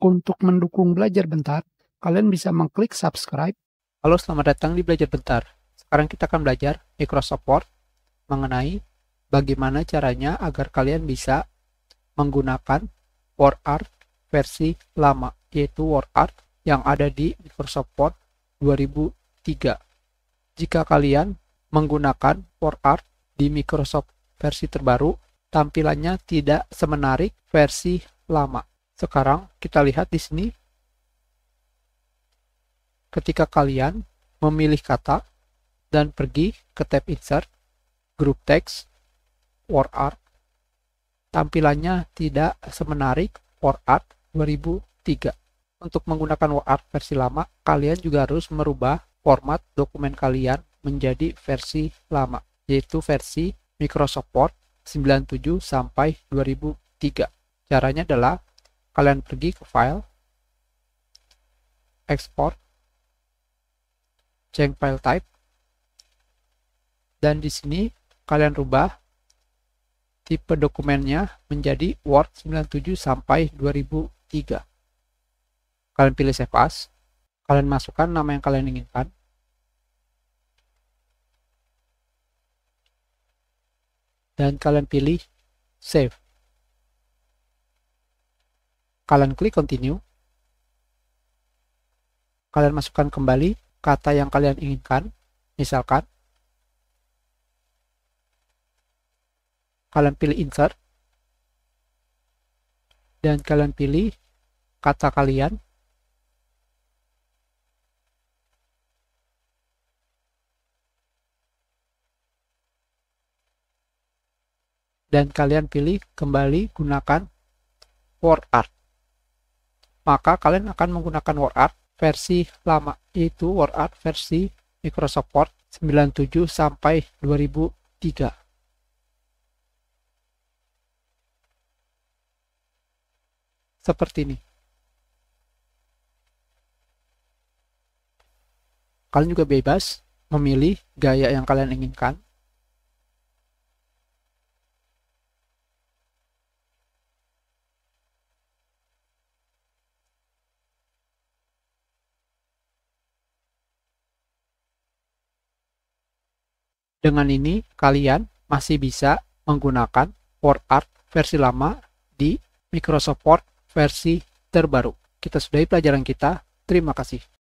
Untuk mendukung belajar bentar, kalian bisa mengklik subscribe. Halo, selamat datang di Belajar Bentar. Sekarang kita akan belajar Microsoft Word mengenai bagaimana caranya agar kalian bisa menggunakan WordArt versi lama, yaitu WordArt yang ada di Microsoft Word 2003. Jika kalian menggunakan WordArt di Microsoft versi terbaru, tampilannya tidak semenarik versi lama. Sekarang kita lihat di sini ketika kalian memilih kata dan pergi ke tab insert, group text, word art, tampilannya tidak semenarik word art 2003. Untuk menggunakan word art versi lama, kalian juga harus merubah format dokumen kalian menjadi versi lama, yaitu versi Microsoft Word 97 sampai 2003. Caranya adalah kalian pergi ke file export change file type dan di sini kalian rubah tipe dokumennya menjadi Word 97 sampai 2003 kalian pilih save as kalian masukkan nama yang kalian inginkan dan kalian pilih save kalian klik continue kalian masukkan kembali kata yang kalian inginkan misalkan kalian pilih insert dan kalian pilih kata kalian dan kalian pilih kembali gunakan word art maka kalian akan menggunakan WordArt versi lama yaitu WordArt versi Microsoft Word 97 sampai 2003. Seperti ini. Kalian juga bebas memilih gaya yang kalian inginkan Dengan ini, kalian masih bisa menggunakan WordArt versi lama di Microsoft Word versi terbaru. Kita sudahi pelajaran kita. Terima kasih.